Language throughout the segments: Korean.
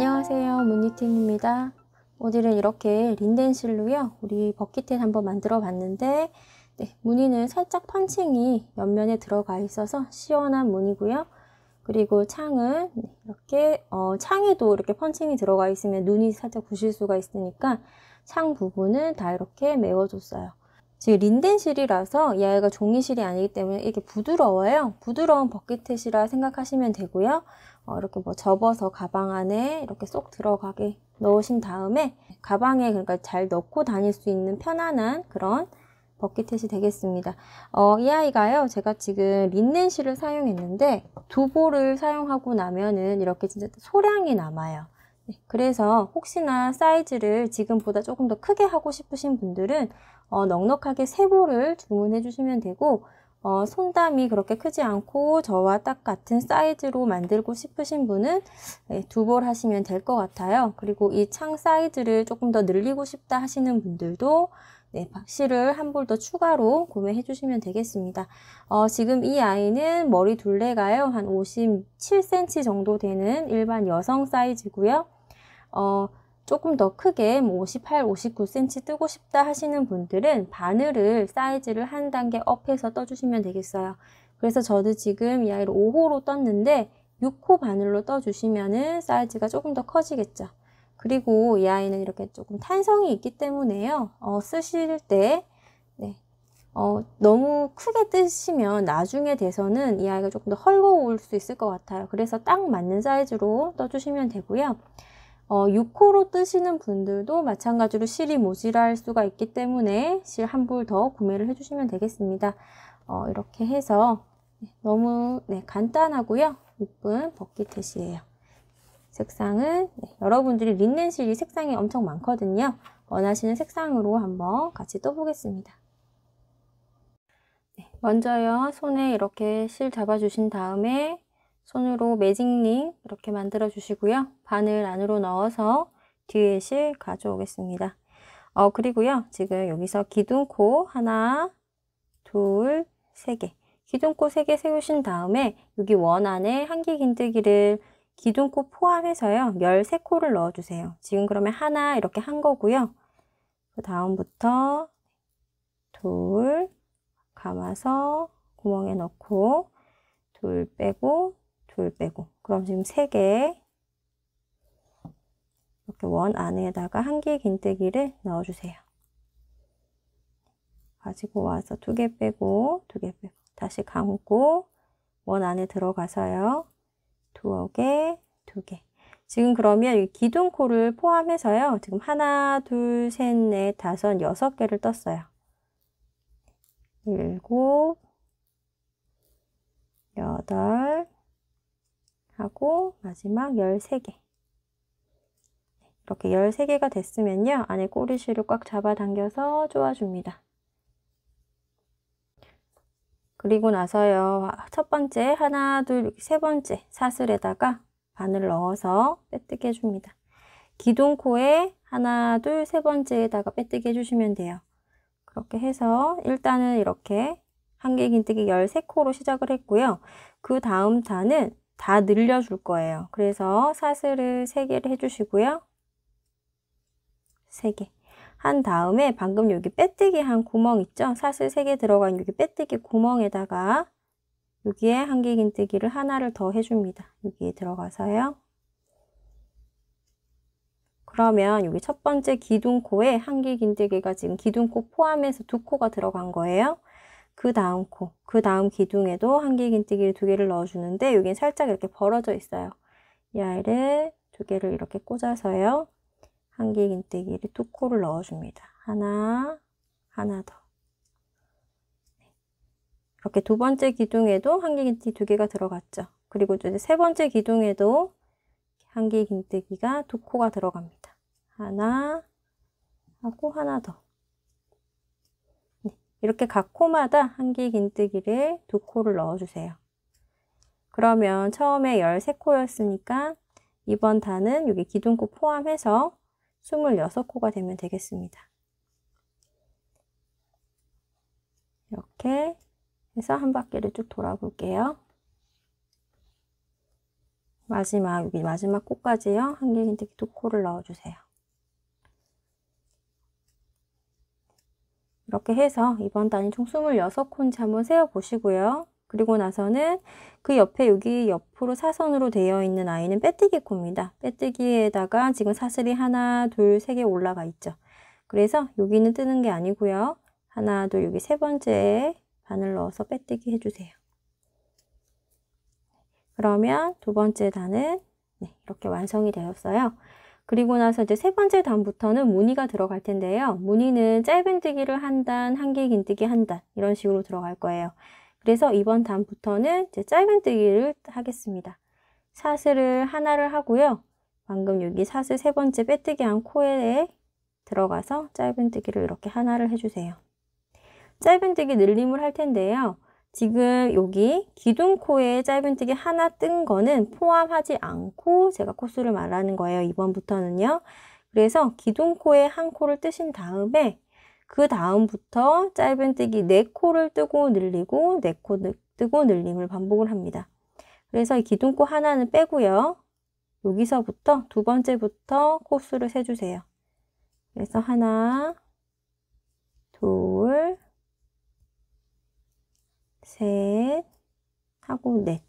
안녕하세요 문니팅입니다 오늘은 이렇게 린덴실로요 우리 버킷을 한번 만들어 봤는데 네, 무늬는 살짝 펀칭이 옆면에 들어가 있어서 시원한 무늬고요 그리고 창은 이렇게 어, 창에도 이렇게 펀칭이 들어가 있으면 눈이 살짝 부실 수가 있으니까 창 부분은 다 이렇게 메워줬어요 지금 린덴실이라서 이 아이가 종이실이 아니기 때문에 이게 부드러워요 부드러운 버킷햇이라 생각하시면 되고요 어, 이렇게 뭐 접어서 가방 안에 이렇게 쏙 들어가게 넣으신 다음에 가방에 그러니까 잘 넣고 다닐 수 있는 편안한 그런 버킷햇이 되겠습니다. 어, 이 아이가요, 제가 지금 린넨실을 사용했는데 두 볼을 사용하고 나면은 이렇게 진짜 소량이 남아요. 네, 그래서 혹시나 사이즈를 지금보다 조금 더 크게 하고 싶으신 분들은 어, 넉넉하게 세 볼을 주문해 주시면 되고 어, 손담이 그렇게 크지 않고 저와 딱 같은 사이즈로 만들고 싶으신 분은 네, 두볼 하시면 될 것 같아요. 그리고 이 창 사이즈를 조금 더 늘리고 싶다 하시는 분들도 네, 박씨를 한 볼 더 추가로 구매해 주시면 되겠습니다. 어, 지금 이 아이는 머리 둘레가요. 한 57cm 정도 되는 일반 여성 사이즈고요. 어, 조금 더 크게 뭐 58, 59cm 뜨고 싶다 하시는 분들은 바늘을 사이즈를 한 단계 업해서 떠주시면 되겠어요. 그래서 저도 지금 이 아이를 5호로 떴는데 6호 바늘로 떠주시면은 사이즈가 조금 더 커지겠죠. 그리고 이 아이는 이렇게 조금 탄성이 있기 때문에요. 어, 쓰실 때 네. 어, 너무 크게 뜨시면 나중에 돼서는 이 아이가 조금 더 헐거울 수 있을 것 같아요. 그래서 딱 맞는 사이즈로 떠주시면 되고요. 어, 6호로 뜨시는 분들도 마찬가지로 실이 모질할 수가 있기 때문에 실한불더 구매를 해주시면 되겠습니다. 어, 이렇게 해서 네, 너무 네, 간단하고요. 이쁜 버킷햇이에요. 색상은 네, 여러분들이 린넨 실이 색상이 엄청 많거든요. 원하시는 색상으로 한번 같이 떠보겠습니다. 네, 먼저요. 손에 이렇게 실 잡아주신 다음에 손으로 매직링 이렇게 만들어 주시고요. 바늘 안으로 넣어서 뒤에 실 가져오겠습니다. 어, 그리고요. 지금 여기서 기둥코 하나, 둘, 세 개. 기둥코 세 개 세우신 다음에 여기 원 안에 한기 긴뜨기를 기둥코 포함해서요. 13코를 넣어주세요. 지금 그러면 하나 이렇게 한 거고요. 그 다음부터 둘, 감아서 구멍에 넣고 둘 빼고, 둘 빼고. 그럼 지금 세개 그 원 안에다가 한 개 긴뜨기를 넣어주세요. 가지고 와서 두 개 빼고 두 개 빼고 다시 감고 원 안에 들어가서요. 두어 개, 두 개. 지금 그러면 기둥코를 포함해서요. 지금 하나, 둘, 셋, 넷, 다섯, 여섯 개를 떴어요. 일곱, 여덟 하고 마지막 열세 개 이렇게 13개가 됐으면요. 안에 꼬리실을꽉 잡아당겨서 쪼아줍니다. 그리고 나서요. 첫 번째, 하나, 둘, 세 번째 사슬에다가 바늘 넣어서 빼뜨게 해줍니다. 기둥코에 하나, 둘, 세 번째에다가 빼뜨게 해주시면 돼요. 그렇게 해서 일단은 이렇게 한개 긴뜨기 13코로 시작을 했고요. 그 다음 단은 다 늘려줄 거예요. 그래서 사슬을 3개를 해주시고요. 3개 한 다음에 방금 여기 빼뜨기 한 구멍 있죠? 사슬 3개 들어간 여기 빼뜨기 구멍에다가 여기에 한길긴뜨기를 하나를 더 해줍니다. 여기에 들어가서요. 그러면 여기 첫 번째 기둥코에 한길긴뜨기가 지금 기둥코 포함해서 두 코가 들어간 거예요. 그 다음 코, 그 다음 기둥에도 한길긴뜨기를 두 개를 넣어주는데 여기는 살짝 이렇게 벌어져 있어요. 이 아이를 두 개를 이렇게 꽂아서요. 한길 긴뜨기를 두 코를 넣어줍니다. 하나, 하나 더. 이렇게 두 번째 기둥에도 한길 긴뜨기 두 개가 들어갔죠. 그리고 이제 세 번째 기둥에도 한길 긴뜨기가 두 코가 들어갑니다. 하나 하고 하나 더. 네, 이렇게 각 코마다 한길 긴뜨기를 두 코를 넣어주세요. 그러면 처음에 13코였으니까 이번 단은 여기 기둥코 포함해서 26코가 되면 되겠습니다. 이렇게 해서 한 바퀴를 쭉 돌아볼게요. 마지막 여기 마지막 코까지요. 한길긴뜨기 두 코를 넣어주세요. 이렇게 해서 이번 단위총 26코인지 한번 세어보시고요. 그리고 나서는 그 옆에 여기 옆으로 사선으로 되어 있는 아이는 빼뜨기 코입니다. 빼뜨기에다가 지금 사슬이 하나, 둘, 세 개 올라가 있죠. 그래서 여기는 뜨는 게 아니고요. 하나, 둘, 여기 세 번째 바늘 넣어서 빼뜨기 해주세요. 그러면 두 번째 단은 네, 이렇게 완성이 되었어요. 그리고 나서 이제 세 번째 단부터는 무늬가 들어갈 텐데요. 무늬는 짧은 뜨기를 한 단, 한개 긴뜨기 한 단 이런 식으로 들어갈 거예요. 그래서 이번 단부터는 이제 짧은뜨기를 하겠습니다. 사슬을 하나를 하고요. 방금 여기 사슬 세 번째 빼뜨기 한 코에 들어가서 짧은뜨기를 이렇게 하나를 해주세요. 짧은뜨기 늘림을 할 텐데요. 지금 여기 기둥코에 짧은뜨기 하나 뜬 거는 포함하지 않고 제가 코수를 말하는 거예요. 이번부터는요. 그래서 기둥코에 한 코를 뜨신 다음에 그 다음부터 짧은뜨기 4코를 뜨고 늘리고 4코 뜨고 늘림을 반복을 합니다. 그래서 이 기둥코 하나는 빼고요. 여기서부터 두 번째부터 코수를 세주세요. 그래서 하나, 둘, 셋, 하고 넷.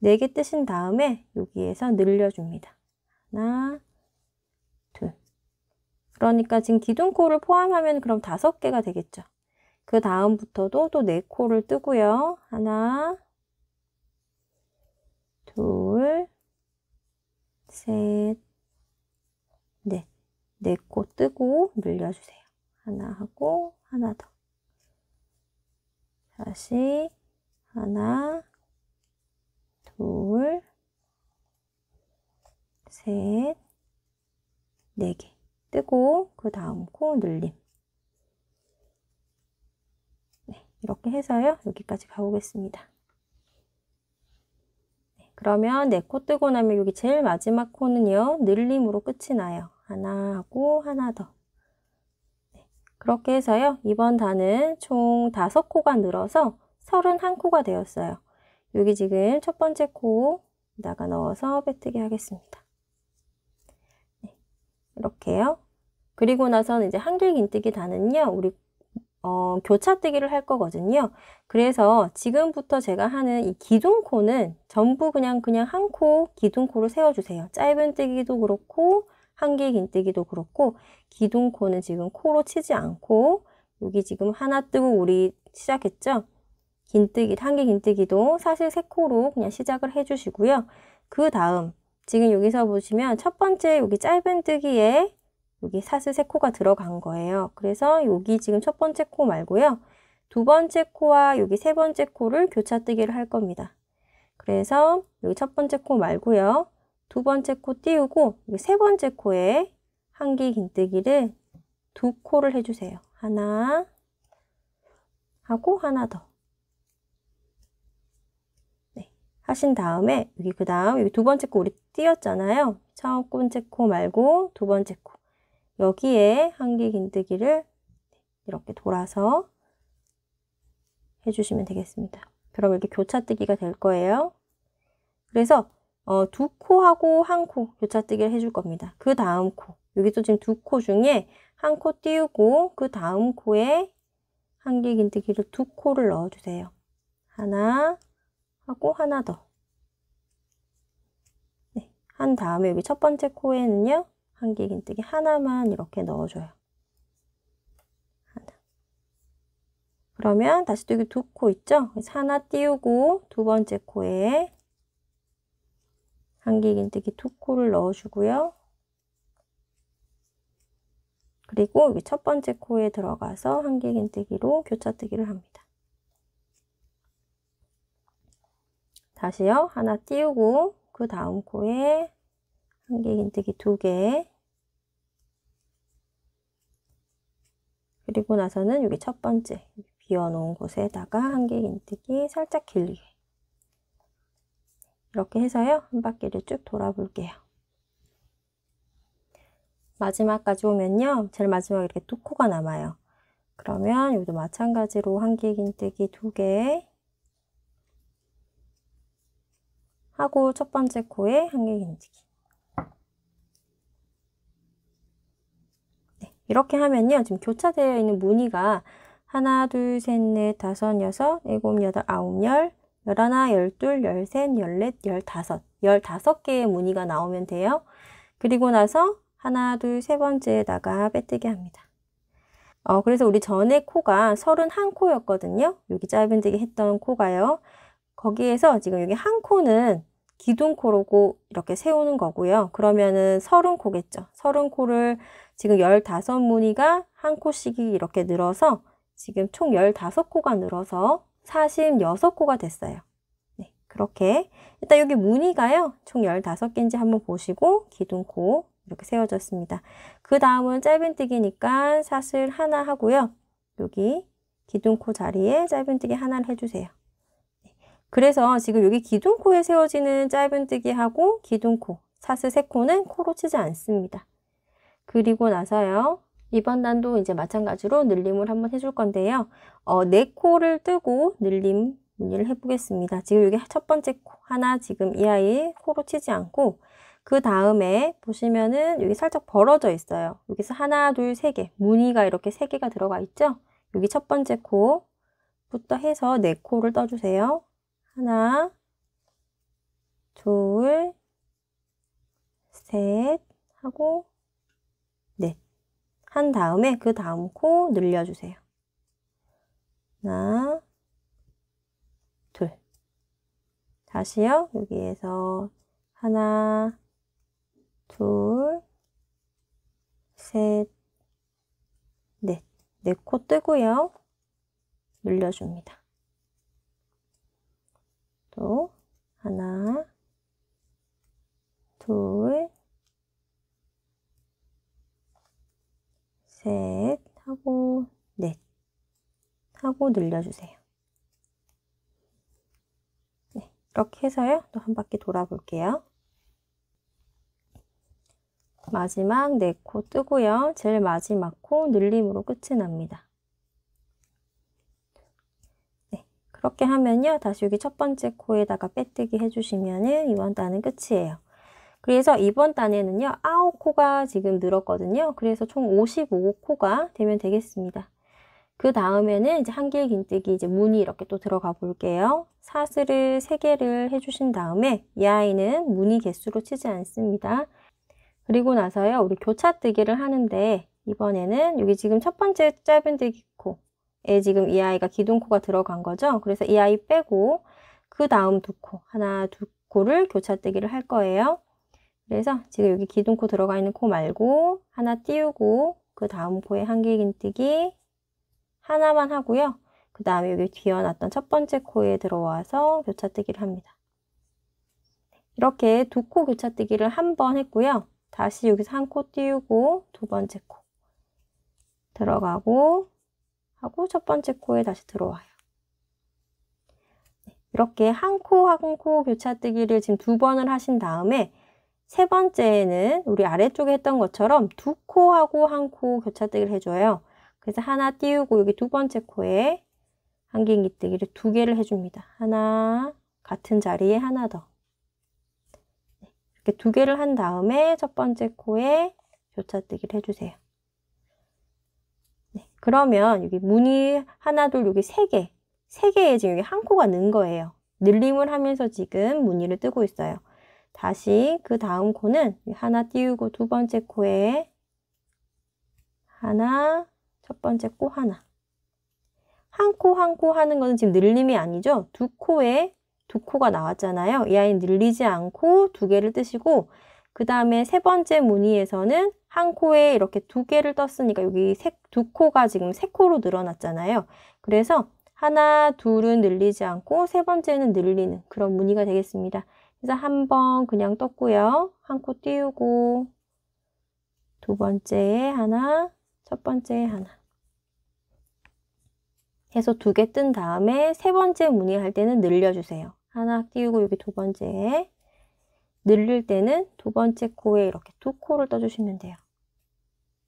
네 개 뜨신 다음에 여기에서 늘려줍니다. 하나, 그러니까 지금 기둥 코를 포함하면 그럼 다섯 개가 되겠죠. 그 다음부터도 또 네 코를 뜨고요. 하나, 둘, 셋, 넷. 네. 네 코 뜨고 늘려주세요. 하나 하고 하나 더. 다시 하나, 둘, 셋, 네 개. 뜨고 그 다음 코 늘림 네, 이렇게 해서요 여기까지 가보겠습니다 네, 그러면 네 코 뜨고 나면 여기 제일 마지막 코는요 늘림으로 끝이 나요 하나 하고 하나 더 네, 그렇게 해서요 이번 단은 총 다섯 코가 늘어서 31코가 되었어요 여기 지금 첫 번째 코 나가 넣어서 빼뜨기 하겠습니다 이렇게요. 그리고 나선 이제 한길긴뜨기 단은요. 우리 어, 교차뜨기를 할 거거든요. 그래서 지금부터 제가 하는 이 기둥코는 전부 그냥 그냥 한 코 기둥코로 세워주세요. 짧은 뜨기도 그렇고 한길 긴뜨기도 그렇고 기둥코는 지금 코로 치지 않고 여기 지금 하나 뜨고 우리 시작했죠? 긴뜨기, 한길 긴뜨기도 사실 세 코로 그냥 시작을 해주시고요. 그 다음 지금 여기서 보시면 첫 번째 여기 짧은 뜨기에 여기 사슬 3코가 들어간 거예요. 그래서 여기 지금 첫 번째 코 말고요. 두 번째 코와 여기 세 번째 코를 교차뜨기를 할 겁니다. 그래서 여기 첫 번째 코 말고요. 두 번째 코 띄우고 여기 세 번째 코에 한기 긴뜨기를 두 코를 해주세요. 하나 하고 하나 더 네. 하신 다음에 여기 그 다음 여기 두 번째 코 우리 띄었잖아요. 첫 번째 코 말고 두 번째 코. 여기에 한길 긴뜨기를 이렇게 돌아서 해주시면 되겠습니다. 그럼 이렇게 교차뜨기가 될 거예요. 그래서 어, 두 코하고 한 코 교차뜨기를 해줄 겁니다. 그 다음 코. 여기도 지금 두 코 중에 한 코 띄우고 그 다음 코에 한길 긴뜨기를 두 코를 넣어주세요. 하나 하고 하나 더. 한 다음에 여기 첫 번째 코에는요. 한길긴뜨기 하나만 이렇게 넣어줘요. 하나. 그러면 다시 또 여기 두 코 있죠? 하나 띄우고 두 번째 코에 한길긴뜨기 두 코를 넣어주고요. 그리고 여기 첫 번째 코에 들어가서 한길긴뜨기로 교차뜨기를 합니다. 다시요. 하나 띄우고 그 다음 코에 한개 긴뜨기 두개 그리고 나서는 여기 첫 번째 비워놓은 곳에다가 한개 긴뜨기 살짝 길게 이렇게 해서요 한 바퀴를 쭉 돌아볼게요 마지막까지 오면요 제일 마지막에 이렇게 두 코가 남아요 그러면 여기도 마찬가지로 한개 긴뜨기 두개 하고 첫 번째 코에 한개긴뜨기 네, 이렇게 하면요. 지금 교차되어 있는 무늬가 하나, 둘, 셋, 넷, 다섯, 여섯, 일곱, 여덟, 아홉, 열, 열하나, 열둘, 열셋, 열넷, 열다섯, 열다섯 개의 무늬가 나오면 돼요. 그리고 나서 하나, 둘, 세 번째에다가 빼뜨기 합니다. 어, 그래서 우리 전에 코가 31코였거든요. 여기 짧은뜨기 했던 코가요. 거기에서 지금 여기 한 코는 기둥코로고 이렇게 세우는 거고요. 그러면은 서른 코겠죠. 서른 코를 지금 열다섯 무늬가 한 코씩이 이렇게 늘어서 지금 총 열다섯 코가 늘어서 사십여섯 코가 됐어요. 네, 그렇게 일단 여기 무늬가요. 총 열다섯 개인지 한번 보시고 기둥코 이렇게 세워졌습니다. 그 다음은 짧은뜨기니까 사슬 하나 하고요. 여기 기둥코 자리에 짧은뜨기 하나를 해주세요. 그래서 지금 여기 기둥코에 세워지는 짧은뜨기하고 기둥코, 사스 세코는 코로 치지 않습니다. 그리고 나서요. 이번 단도 이제 마찬가지로 늘림을 한번 해줄 건데요. 어, 네 코를 뜨고 늘림 문의를 해보겠습니다. 지금 여기 첫 번째 코 하나 지금 이 아이 코로 치지 않고 그 다음에 보시면은 여기 살짝 벌어져 있어요. 여기서 하나, 둘, 세 개. 무늬가 이렇게 세 개가 들어가 있죠? 여기 첫 번째 코부터 해서 네 코를 떠주세요. 하나, 둘, 셋 하고 넷. 네. 한 다음에 그 다음 코 늘려주세요. 하나, 둘. 다시요. 여기에서 하나, 둘, 셋, 넷. 네 코 뜨고요. 늘려줍니다. 또 하나, 둘, 셋 하고 넷 하고 늘려주세요. 네, 이렇게 해서요. 또 한 바퀴 돌아볼게요. 마지막 네 코 뜨고요. 제일 마지막 코 늘림으로 끝이 납니다. 그렇게 하면요. 다시 여기 첫 번째 코에다가 빼뜨기 해주시면은 이번 단은 끝이에요. 그래서 이번 단에는요. 9코가 지금 늘었거든요. 그래서 총 55코가 되면 되겠습니다. 그 다음에는 이제 한길 긴뜨기 이제 무늬 이렇게 또 들어가 볼게요. 사슬을 3개를 해주신 다음에 이 아이는 무늬 개수로 치지 않습니다. 그리고 나서요. 우리 교차뜨기를 하는데 이번에는 여기 지금 첫 번째 짧은 뜨기 코에 지금 이 아이가 기둥코가 들어간 거죠. 그래서 이 아이 빼고 그 다음 두 코, 하나 두 코를 교차뜨기를 할 거예요. 그래서 지금 여기 기둥코 들어가 있는 코 말고 하나 띄우고 그 다음 코에 한길긴뜨기 하나만 하고요. 그 다음에 여기 뒤어놨던 첫 번째 코에 들어와서 교차뜨기를 합니다. 이렇게 두 코 교차뜨기를 한 번 했고요. 다시 여기서 한 코 띄우고 두 번째 코 들어가고 하고 첫 번째 코에 다시 들어와요. 네, 이렇게 한 코, 한코 교차뜨기를 지금 두 번을 하신 다음에 세 번째에는 우리 아래쪽에 했던 것처럼 두 코하고 한 코 교차뜨기를 해줘요. 그래서 하나 띄우고 여기 두 번째 코에 한갱기뜨기를두 개를 해줍니다. 하나, 같은 자리에 하나 더. 네, 이렇게 두 개를 한 다음에 첫 번째 코에 교차뜨기를 해주세요. 그러면 여기 무늬 하나, 둘, 여기 세 개. 세 개에 지금 여기 한 코가 는 거예요. 늘림을 하면서 지금 무늬를 뜨고 있어요. 다시 그 다음 코는 하나 띄우고 두 번째 코에 하나, 첫 번째 코 하나. 한 코, 한 코 하는 것은 지금 늘림이 아니죠? 두 코에 두 코가 나왔잖아요. 이 아이는 늘리지 않고 두 개를 뜨시고 그 다음에 세 번째 무늬에서는 한 코에 이렇게 두 개를 떴으니까 여기 세, 두 코가 지금 세 코로 늘어났잖아요. 그래서 하나, 둘은 늘리지 않고 세 번째는 늘리는 그런 무늬가 되겠습니다. 그래서 한 번 그냥 떴고요. 한 코 띄우고 두 번째에 하나, 첫 번째에 하나 해서 두 개 뜬 다음에 세 번째 무늬 할 때는 늘려주세요. 하나 띄우고 여기 두 번째에 늘릴 때는 두 번째 코에 이렇게 두 코를 떠주시면 돼요.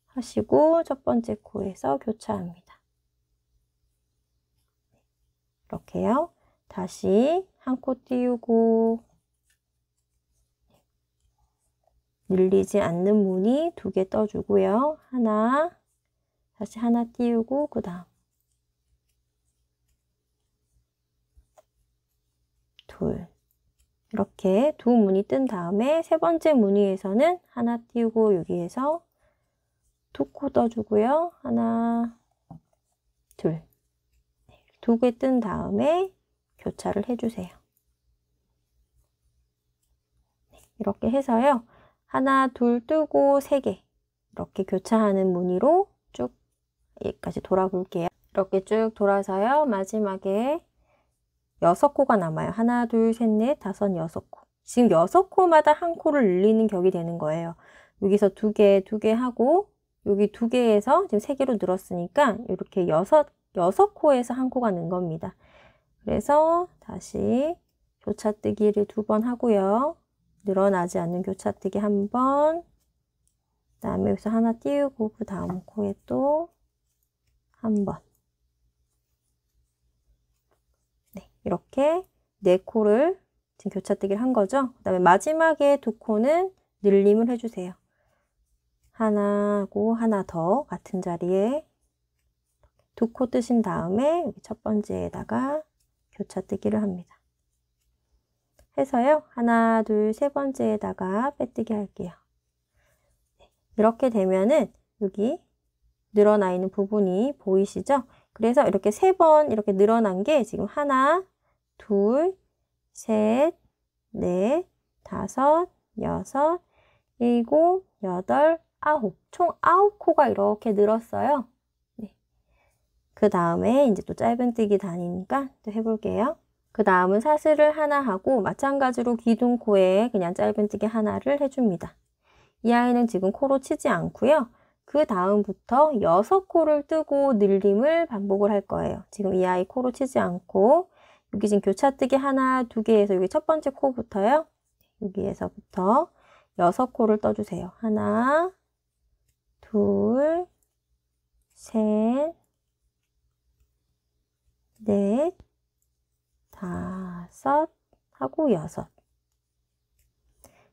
하시고 첫 번째 코에서 교차합니다. 이렇게요. 다시 한 코 띄우고 늘리지 않는 무늬 두 개 떠주고요. 하나, 다시 하나 띄우고 그 다음 둘, 이렇게 두 무늬 뜬 다음에 세 번째 무늬에서는 하나 띄우고 여기에서 두 코 떠주고요. 하나, 둘. 두 개 뜬 다음에 교차를 해주세요. 네, 이렇게 해서요. 하나, 둘 뜨고 세 개. 이렇게 교차하는 무늬로 쭉 여기까지 돌아볼게요. 이렇게 쭉 돌아서요. 마지막에 여섯 코가 남아요. 하나, 둘, 셋, 넷, 다섯, 여섯 코. 지금 여섯 코마다 한 코를 늘리는 격이 되는 거예요. 여기서 두 개, 두 개 하고 여기 두 개에서 지금 세 개로 늘었으니까 이렇게 여섯 여섯 코에서 한 코가 는 겁니다. 그래서 다시 교차뜨기를 두 번 하고요. 늘어나지 않는 교차뜨기 한 번. 그다음에 여기서 하나 띄우고 그 다음 코에 또 한 번. 이렇게 네 코를 지금 교차뜨기를 한 거죠. 그 다음에 마지막에 두 코는 늘림을 해주세요. 하나고 하나 더 같은 자리에 두 코 뜨신 다음에 첫 번째에다가 교차뜨기를 합니다. 해서요. 하나, 둘, 세 번째에다가 빼뜨기 할게요. 네, 이렇게 되면은 여기 늘어나 있는 부분이 보이시죠? 그래서 이렇게 세 번 이렇게 늘어난 게 지금 하나, 둘, 셋, 넷, 다섯, 여섯, 일곱, 여덟, 아홉. 총 아홉 코가 이렇게 늘었어요. 네. 그 다음에 이제 또 짧은뜨기 다니니까 또 해볼게요. 그 다음은 사슬을 하나 하고 마찬가지로 기둥코에 그냥 짧은뜨기 하나를 해줍니다. 이 아이는 지금 코로 치지 않고요. 그 다음부터 여섯 코를 뜨고 늘림을 반복을 할 거예요. 지금 이 아이 코로 치지 않고 여기 지금 교차뜨기 하나, 두 개에서 여기 첫 번째 코부터요. 여기에서부터 여섯 코를 떠주세요. 하나, 둘, 셋, 넷, 다섯 하고 여섯.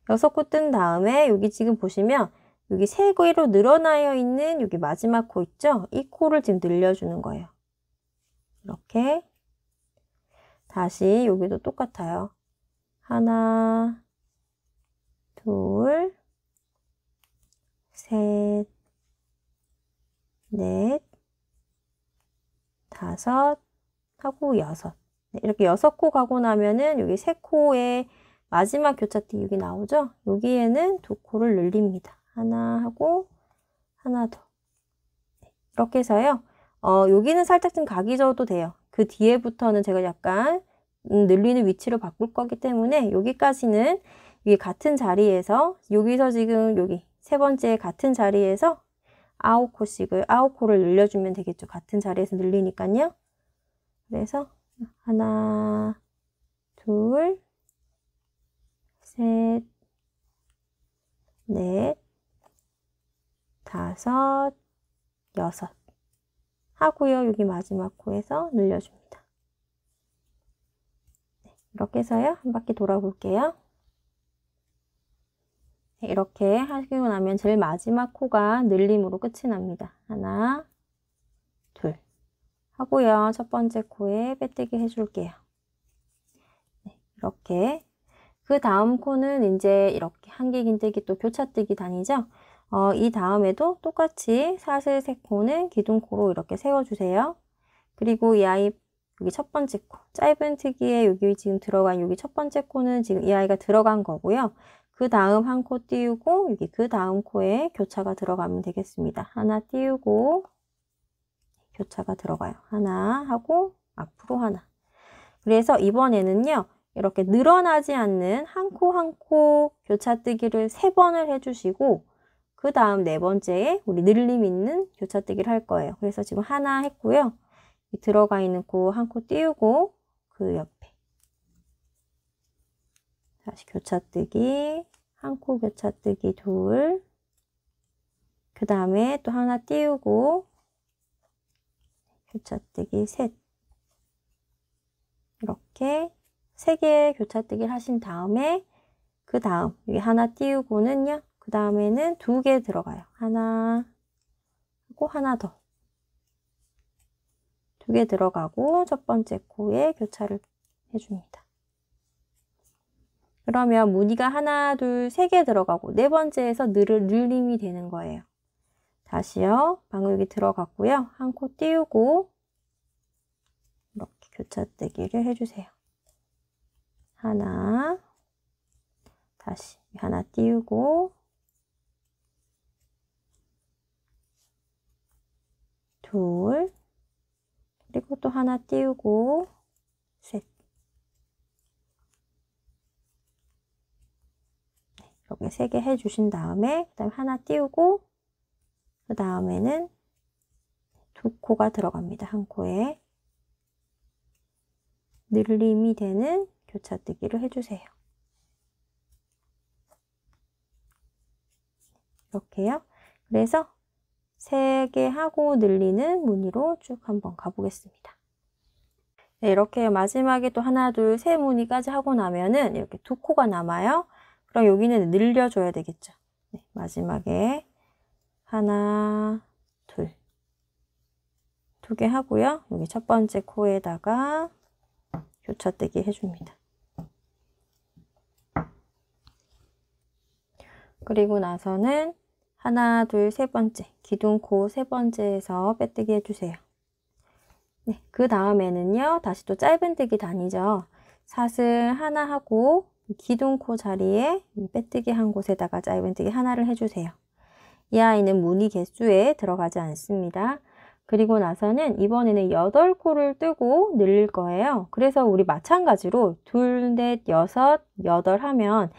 여섯 코 뜬 다음에 여기 지금 보시면 여기 세 개로 늘어나여 있는 여기 마지막 코 있죠? 이 코를 지금 늘려주는 거예요. 이렇게 다시 여기도 똑같아요. 하나, 둘, 셋, 넷, 다섯 하고 여섯. 네, 이렇게 여섯 코 가고 나면은 여기 세 코에 마지막 교차띠 여기 나오죠? 여기에는 두 코를 늘립니다. 하나 하고 하나 더. 네, 이렇게 해서요. 어, 여기는 살짝 좀 각이 져도 돼요. 그 뒤에부터는 제가 약간 음, 늘리는 위치로 바꿀 거기 때문에 여기까지는 이 같은 자리에서 여기서 지금 여기 세 번째 같은 자리에서 아웃 코씩을 아웃 코를 늘려주면 되겠죠. 같은 자리에서 늘리니까요. 그래서 하나, 둘, 셋, 넷, 다섯, 여섯. 하고요. 여기 마지막 코에서 늘려줍니다. 네, 이렇게 해서요. 한 바퀴 돌아볼게요. 네, 이렇게 하시고 나면 제일 마지막 코가 늘림으로 끝이 납니다. 하나, 둘 하고요. 첫 번째 코에 빼뜨기 해줄게요. 네, 이렇게 그 다음 코는 이제 이렇게 한길 긴뜨기 또 교차뜨기 다니죠. 어, 이 다음에도 똑같이 사슬 3 코는 기둥 코로 이렇게 세워주세요. 그리고 이 아이 여기 첫 번째 코, 짧은 특이에 여기 지금 들어간 여기 첫 번째 코는 지금 이 아이가 들어간 거고요. 그 다음 한 코 띄우고 여기 그 다음 코에 교차가 들어가면 되겠습니다. 하나 띄우고 교차가 들어가요. 하나 하고 앞으로 하나. 그래서 이번에는요. 이렇게 늘어나지 않는 한 코 한코 한코 교차뜨기를 세번을 해주시고 그 다음 네 번째에 우리 늘림 있는 교차뜨기를 할 거예요. 그래서 지금 하나 했고요. 들어가 있는 코 한 코 띄우고 그 옆에 다시 교차뜨기 한 코 교차뜨기 둘그 다음에 또 하나 띄우고 교차뜨기 셋 이렇게 세개 교차뜨기를 하신 다음에 그 다음 여기 하나 띄우고는요 그 다음에는 두 개 들어가요. 하나 하고 하나 더. 두 개 들어가고 첫 번째 코에 교차를 해줍니다. 그러면 무늬가 하나, 둘, 세 개 들어가고 네 번째에서 늘을 늘림이 되는 거예요. 다시요. 방금 여기 들어갔고요. 한 코 띄우고 이렇게 교차뜨기를 해주세요. 하나, 다시 하나 띄우고 둘, 그리고 또 하나 띄우고, 셋. 네, 이렇게 세 개 해주신 다음에, 그 다음에 하나 띄우고, 그 다음에는 두 코가 들어갑니다. 한 코에. 늘림이 되는 교차뜨기를 해주세요. 이렇게요. 그래서 3개 하고 늘리는 무늬로 쭉 한번 가보겠습니다. 네, 이렇게 마지막에 또 하나, 둘, 세 무늬까지 하고 나면은 이렇게 두 코가 남아요. 그럼 여기는 늘려줘야 되겠죠. 네, 마지막에 하나, 둘, 두 개 하고요. 여기 첫 번째 코에다가 교차뜨기 해줍니다. 그리고 나서는 하나, 둘, 세 번째 기둥 코세 번째에서 빼뜨기 해주세요. 네, 그 다음에는요. 다시 또 짧은뜨기 단위죠 사슬 하나 하고 기둥 코 자리에 빼뜨기 한 곳에다가 짧은뜨기 하나를 해주세요. 이 아이는 무늬 개수에 들어가지 않습니다. 그리고 나서는 이번에는 8코를 뜨고 늘릴 거예요. 그래서 우리 마찬가지로 둘, 넷, 여섯, 여덟 하면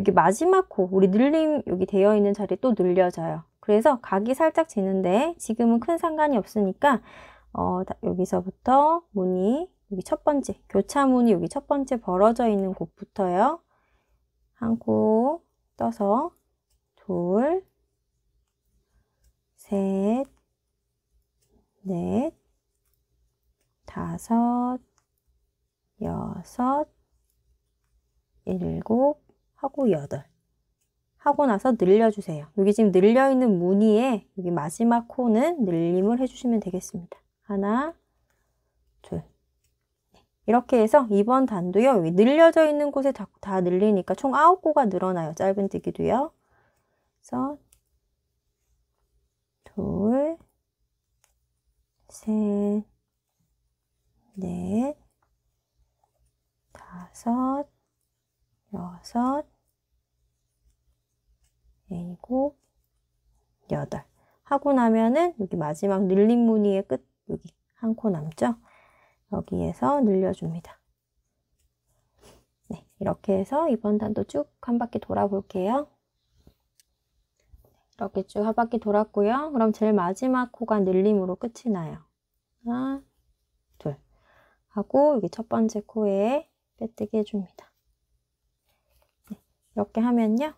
여기 마지막 코 우리 늘림 여기 되어 있는 자리 또 늘려져요 그래서 각이 살짝 지는데 지금은 큰 상관이 없으니까 어, 여기서부터 무늬 여기 첫 번째 교차 무늬 여기 첫 번째 벌어져 있는 곳부터요 한 코 떠서 둘 셋, 넷, 다섯, 여섯, 일곱, 하고 8 하고 나서 늘려주세요. 여기 지금 늘려있는 무늬에 여기 마지막 코는 늘림을 해주시면 되겠습니다. 하나, 둘. 이렇게 해서 2번 단도요. 여기 늘려져 있는 곳에 다, 다 늘리니까 총 9코가 늘어나요. 짧은 뜨기도요. 그래서 둘, 셋, 넷, 다섯, 여섯, 일곱, 여덟. 하고 나면은 여기 마지막 늘림 무늬의 끝, 여기 한 코 남죠? 여기에서 늘려줍니다. 네, 이렇게 해서 이번 단도 쭉 한 바퀴 돌아볼게요. 이렇게 쭉 한 바퀴 돌았고요. 그럼 제일 마지막 코가 늘림으로 끝이 나요. 하나, 둘. 하고 여기 첫 번째 코에 빼뜨기 해줍니다. 이렇게 하면요.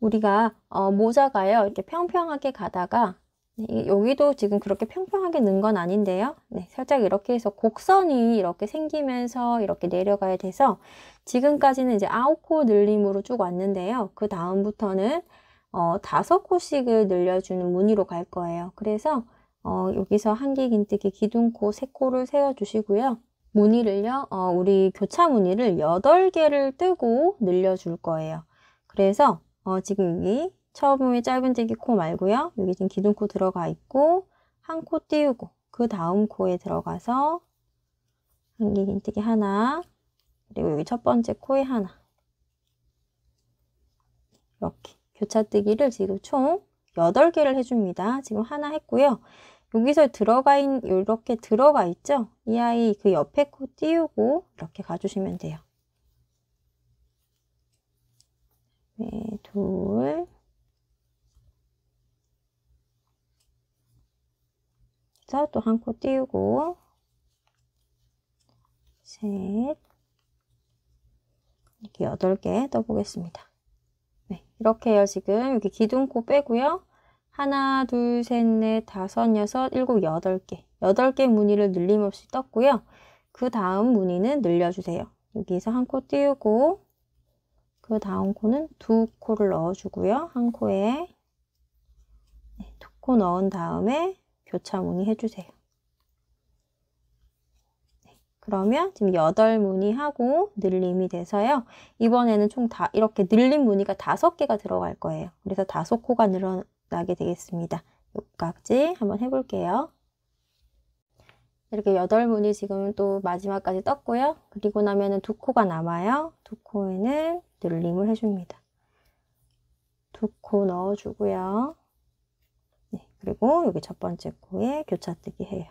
우리가 어, 모자가요. 이렇게 평평하게 가다가 네, 여기도 지금 그렇게 평평하게 는 건 아닌데요. 네, 살짝 이렇게 해서 곡선이 이렇게 생기면서 이렇게 내려가야 돼서 지금까지는 이제 9코 늘림으로 쭉 왔는데요. 그 다음부터는 어, 다 코씩을 늘려주는 무늬로 갈 거예요. 그래서 어, 여기서 한길 긴뜨기 기둥코 3 코를 세워주시고요. 무늬를요, 어, 우리 교차 무늬를 8개를 뜨고 늘려줄 거예요. 그래서 어, 지금 여기 처음에 짧은뜨기 코 말고요. 여기 지금 기둥코 들어가 있고 한 코 띄우고 그 다음 코에 들어가서 한개 긴뜨기 하나 그리고 여기 첫 번째 코에 하나 이렇게 교차뜨기를 지금 총 8개를 해줍니다. 지금 하나 했고요. 여기서 들어가 인 이렇게 들어가 있죠? 이 아이 그 옆에 코 띄우고 이렇게 가주시면 돼요. 네, 둘. 그또한 코 띄우고 셋 이렇게 여덟 개 떠보겠습니다. 네, 이렇게 해요. 지금 여기 기둥코 빼고요. 하나, 둘, 셋, 넷, 다섯, 여섯, 일곱, 여덟 개. 여덟 개 무늬를 늘림없이 떴고요. 그 다음 무늬는 늘려주세요. 여기서 한 코 띄우고 그 다음 코는 두 코를 넣어주고요. 한 코에 네, 두코 넣은 다음에 교차 무늬 해주세요. 네, 그러면 지금 여덟 무늬하고 늘림이 돼서요. 이번에는 총 다 이렇게 늘린 무늬가 다섯 개가 들어갈 거예요. 그래서 다섯 코가 늘어, 나게 되겠습니다. 육각지 한번 해볼게요. 이렇게 8분이 지금 또 마지막까지 떴고요. 그리고 나면은 두 코가 남아요. 두 코에는 늘림을 해줍니다. 두 코 넣어주고요. 네, 그리고 여기 첫 번째 코에 교차뜨기 해요.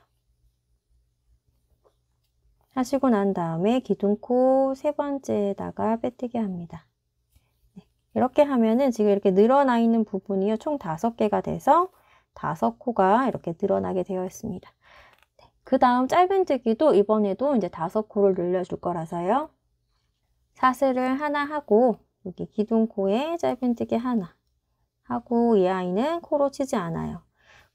하시고 난 다음에 기둥코 세 번째에다가 빼뜨기 합니다. 이렇게 하면은 지금 이렇게 늘어나 있는 부분이요. 총 다섯 개가 돼서 다섯 코가 이렇게 늘어나게 되어 있습니다. 네. 그 다음 짧은뜨기도 이번에도 이제 다섯 코를 늘려줄 거라서요. 사슬을 하나 하고 여기 기둥코에 짧은뜨기 하나 하고 이 아이는 코로 치지 않아요.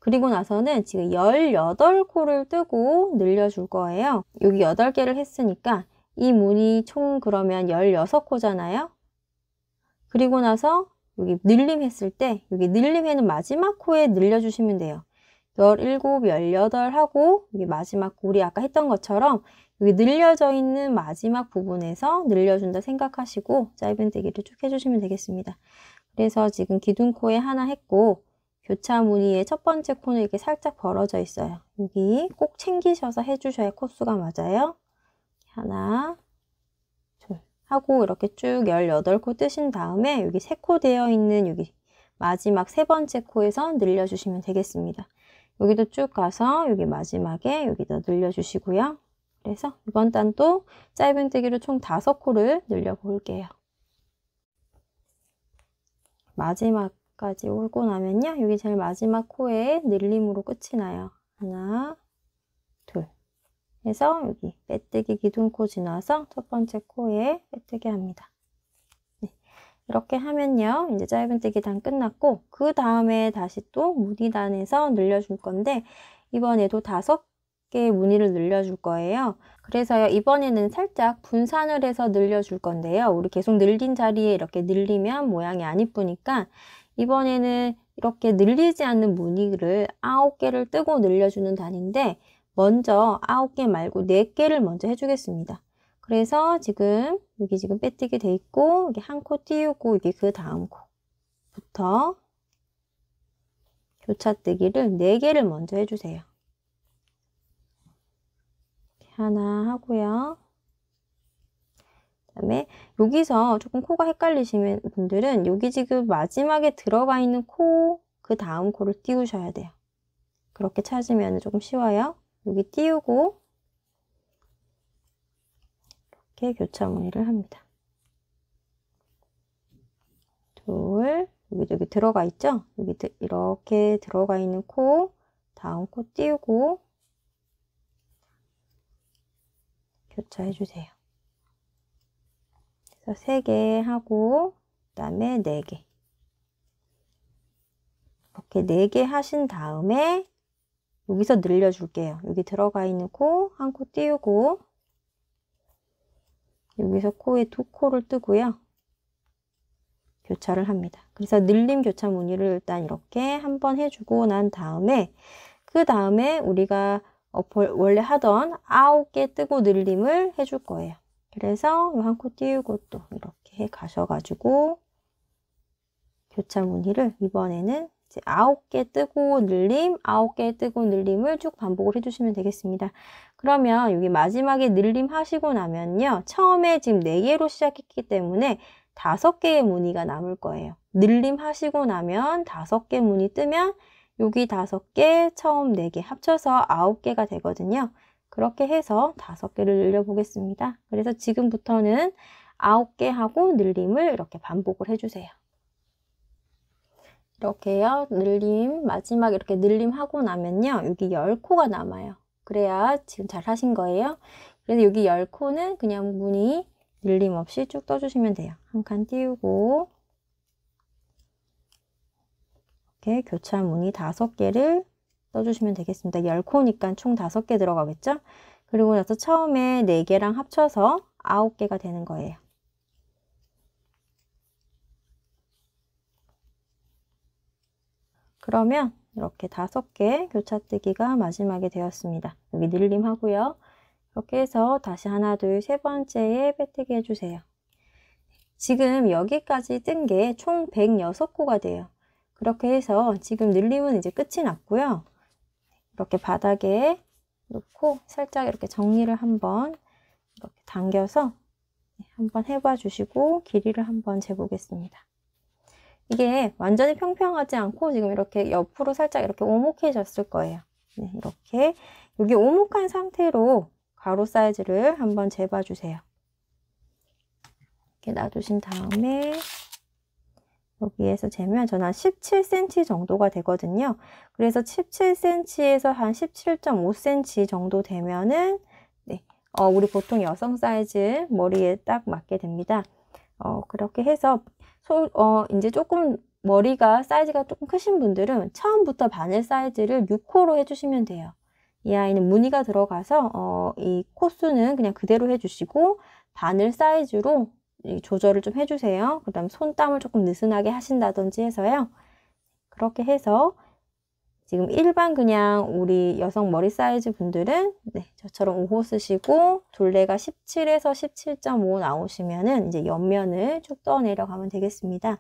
그리고 나서는 지금 18코를 뜨고 늘려줄 거예요. 여기 8개를 했으니까 이 문이 총 그러면 16코잖아요. 그리고 나서 여기 늘림 했을 때 여기 늘림에는 마지막 코에 늘려주시면 돼요. 17, 18하고 여기 마지막 우리 아까 했던 것처럼 여기 늘려져 있는 마지막 부분에서 늘려준다 생각하시고 짧은 대기를 쭉 해주시면 되겠습니다. 그래서 지금 기둥코에 하나 했고 교차 무늬의 첫 번째 코는 이렇게 살짝 벌어져 있어요. 여기 꼭 챙기셔서 해주셔야 코수가 맞아요. 하나, 하고 이렇게 쭉 18코 뜨신 다음에 여기 3코 되어 있는 여기 마지막 세 번째 코에서 늘려주시면 되겠습니다. 여기도 쭉 가서 여기 마지막에 여기다 늘려주시고요. 그래서 이번 단도 짧은뜨기로 총 5코를 늘려볼게요. 마지막까지 올고 나면요. 여기 제일 마지막 코에 늘림으로 끝이 나요. 하나, 둘. 그래서 여기 빼뜨기 기둥코 지나서 첫 번째 코에 빼뜨기 합니다. 네. 이렇게 하면요. 이제 짧은 뜨기단 끝났고 그 다음에 다시 또 무늬단에서 늘려줄 건데 이번에도 다섯 개의 무늬를 늘려줄 거예요. 그래서요. 이번에는 살짝 분산을 해서 늘려줄 건데요. 우리 계속 늘린 자리에 이렇게 늘리면 모양이 안 이쁘니까 이번에는 이렇게 늘리지 않는 무늬를 아홉 개를 뜨고 늘려주는 단인데 먼저 9개 말고 4개를 먼저 해주겠습니다. 그래서 지금 여기 지금 빼뜨기 돼 있고 여기 한 코 띄우고 여기 그 다음 코부터 교차뜨기를 4개를 먼저 해주세요. 하나 하고요. 그 다음에 여기서 조금 코가 헷갈리시는 분들은 여기 지금 마지막에 들어가 있는 코 그 다음 코를 띄우셔야 돼요. 그렇게 찾으면 조금 쉬워요. 여기 띄우고 이렇게 교차 무늬를 합니다. 둘, 여기 여기 들어가 있죠? 여기 이렇게 들어가 있는 코, 다음 코 띄우고 교차해 주세요. 그래서 세 개 하고 그다음에 네 개. 이렇게 네 개 하신 다음에 여기서 늘려줄게요. 여기 들어가 있는 코 한 코 띄우고 여기서 코에 두 코를 뜨고요. 교차를 합니다. 그래서 늘림 교차 무늬를 일단 이렇게 한번 해주고 난 다음에 그 다음에 우리가 원래 하던 아홉 개 뜨고 늘림을 해줄 거예요. 그래서 한 코 띄우고 또 이렇게 가셔가지고 교차 무늬를 이번에는 이제 9개 뜨고 늘림, 9개 뜨고 늘림을 쭉 반복을 해주시면 되겠습니다. 그러면 여기 마지막에 늘림 하시고 나면요. 처음에 지금 4개로 시작했기 때문에 5개의 무늬가 남을 거예요. 늘림 하시고 나면 5개 무늬 뜨면 여기 5개, 처음 4개 합쳐서 9개가 되거든요. 그렇게 해서 5개를 늘려보겠습니다. 그래서 지금부터는 9개 하고 늘림을 이렇게 반복을 해주세요. 이렇게요. 늘림, 마지막 이렇게 늘림 하고 나면요. 여기 10코가 남아요. 그래야 지금 잘 하신 거예요. 그래서 여기 10코는 그냥 무늬 늘림 없이 쭉 떠주시면 돼요. 한 칸 띄우고 이렇게 교차 무늬 5개를 떠주시면 되겠습니다. 10코니까 총 5개 들어가겠죠? 그리고 나서 처음에 4개랑 합쳐서 9개가 되는 거예요. 그러면 이렇게 다섯 개 교차뜨기가 마지막에 되었습니다. 여기 늘림하고요. 이렇게 해서 다시 하나, 둘, 세 번째에 빼뜨기 해주세요. 지금 여기까지 뜬 게 총 106코가 돼요. 그렇게 해서 지금 늘림은 이제 끝이 났고요. 이렇게 바닥에 놓고 살짝 이렇게 정리를 한번 이렇게 당겨서 한번 해봐 주시고 길이를 한번 재보겠습니다. 이게 완전히 평평하지 않고 지금 이렇게 옆으로 살짝 이렇게 오목해졌을 거예요. 네, 이렇게 여기 오목한 상태로 가로 사이즈를 한번 재봐 주세요. 이렇게 놔두신 다음에 여기에서 재면 저는 한 17cm 정도가 되거든요. 그래서 17cm에서 한 17.5cm 정도 되면은 네, 어, 우리 보통 여성 사이즈 머리에 딱 맞게 됩니다. 어, 그렇게 해서 소, 어, 이제 조금 머리가 사이즈가 조금 크신 분들은 처음부터 바늘 사이즈를 6호로 해주시면 돼요. 이 아이는 무늬가 들어가서 어, 이 코수는 그냥 그대로 해주시고 바늘 사이즈로 조절을 좀 해주세요. 그 다음 손땀을 조금 느슨하게 하신다든지 해서요. 그렇게 해서 지금 일반 그냥 우리 여성 머리 사이즈 분들은 네, 저처럼 5호 쓰시고 둘레가 17에서 17.5 나오시면은 이제 옆면을 쭉 떠 내려가면 되겠습니다.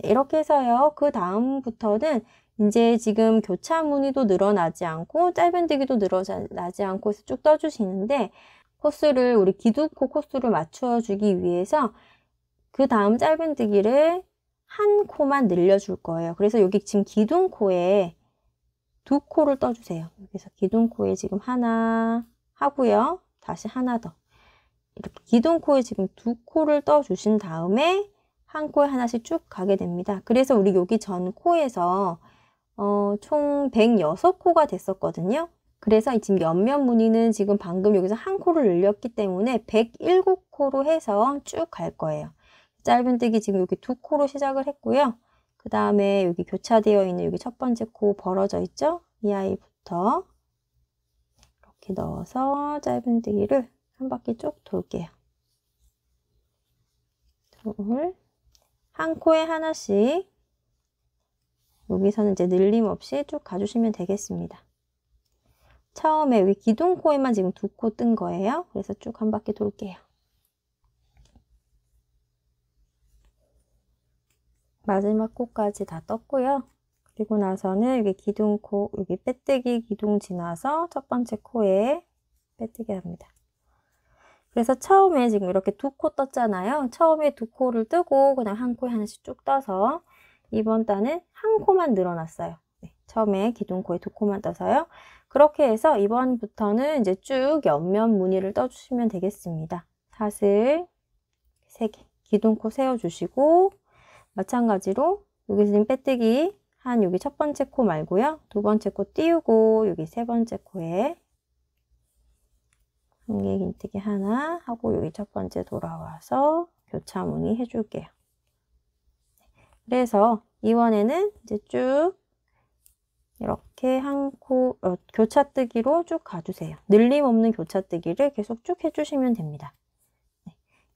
네, 이렇게 해서요. 그 다음부터는 이제 지금 교차 무늬도 늘어나지 않고 짧은뜨기도 늘어나지 않고 해서 쭉 떠주시는데 코스를 우리 기둥코 코스를 맞춰주기 위해서 그 다음 짧은뜨기를 한 코만 늘려줄 거예요. 그래서 여기 지금 기둥코에 두 코를 떠주세요. 여기서 기둥코에 지금 하나 하고요. 다시 하나 더. 이렇게 기둥코에 지금 두 코를 떠주신 다음에 한 코에 하나씩 쭉 가게 됩니다. 그래서 우리 여기 전 코에서 어, 총 106코가 됐었거든요. 그래서 지금 옆면 무늬는 지금 방금 여기서 한 코를 늘렸기 때문에 107코로 해서 쭉 갈 거예요. 짧은뜨기 지금 여기 두 코로 시작을 했고요. 그 다음에 여기 교차되어 있는 여기 첫 번째 코 벌어져 있죠? 이 아이부터 이렇게 넣어서 짧은뜨기를 한 바퀴 쭉 돌게요. 돌. 한 코에 하나씩 여기서는 이제 늘림 없이 쭉 가주시면 되겠습니다. 처음에 여기 기둥 코에만 지금 두 코 뜬 거예요. 그래서 쭉 한 바퀴 돌게요. 마지막 코까지 다 떴고요. 그리고 나서는 여기 기둥 코, 여기 빼뜨기 기둥 지나서 첫 번째 코에 빼뜨기 합니다. 그래서 처음에 지금 이렇게 두 코 떴잖아요. 처음에 두 코를 뜨고 그냥 한 코에 하나씩 쭉 떠서 이번 단은 한 코만 늘어났어요. 네, 처음에 기둥 코에 두 코만 떠서요. 그렇게 해서 이번부터는 이제 쭉 옆면 무늬를 떠주시면 되겠습니다. 사슬 세 개 기둥코 세워주시고 마찬가지로 여기 지금 빼뜨기 한 여기 첫 번째 코 말고요. 두 번째 코 띄우고 여기 세 번째 코에 한개 긴뜨기 하나 하고 여기 첫 번째 돌아와서 교차무늬 해줄게요. 그래서 이번에는 이제 쭉 이렇게 한 코, 어, 교차뜨기로 쭉 가주세요. 늘림 없는 교차뜨기를 계속 쭉 해주시면 됩니다.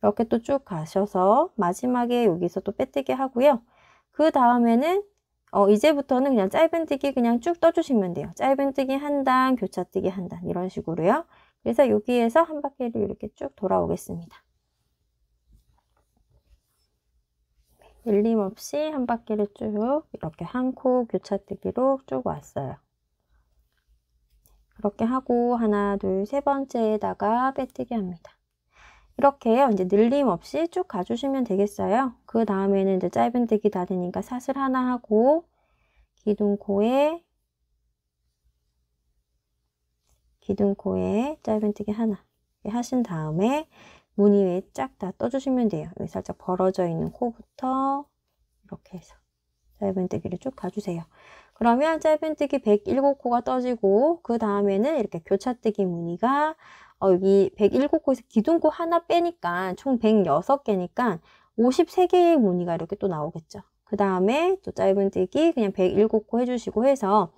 이렇게 또 쭉 가셔서 마지막에 여기서 또 빼뜨기 하고요. 그 다음에는 어, 이제부터는 그냥 짧은뜨기 그냥 쭉 떠주시면 돼요. 짧은뜨기 한 단, 교차뜨기 한 단 이런 식으로요. 그래서 여기에서 한 바퀴를 이렇게 쭉 돌아오겠습니다. 일림없이 한 바퀴를 쭉 이렇게 한 코 교차뜨기로 쭉 왔어요. 그렇게 하고 하나, 둘, 세 번째에다가 빼뜨기 합니다. 이렇게 요 이제 늘림 없이 쭉 가주시면 되겠어요. 그 다음에는 이제 짧은뜨기 다 되니까 사슬 하나 하고 기둥코에 기둥코에 짧은뜨기 하나 하신 다음에 무늬 위에 쫙 다 떠주시면 돼요. 여기 살짝 벌어져 있는 코부터 이렇게 해서 짧은뜨기를 쭉 가주세요. 그러면 짧은뜨기 107코가 떠지고 그 다음에는 이렇게 교차뜨기 무늬가 어, 여기 1 0 7코에서 기둥코 하나 빼니까 총 106개니까 53개의 무늬가 이렇게 또 나오겠죠. 그 다음에 또 짧은뜨기 그냥 107코 해주시고 해서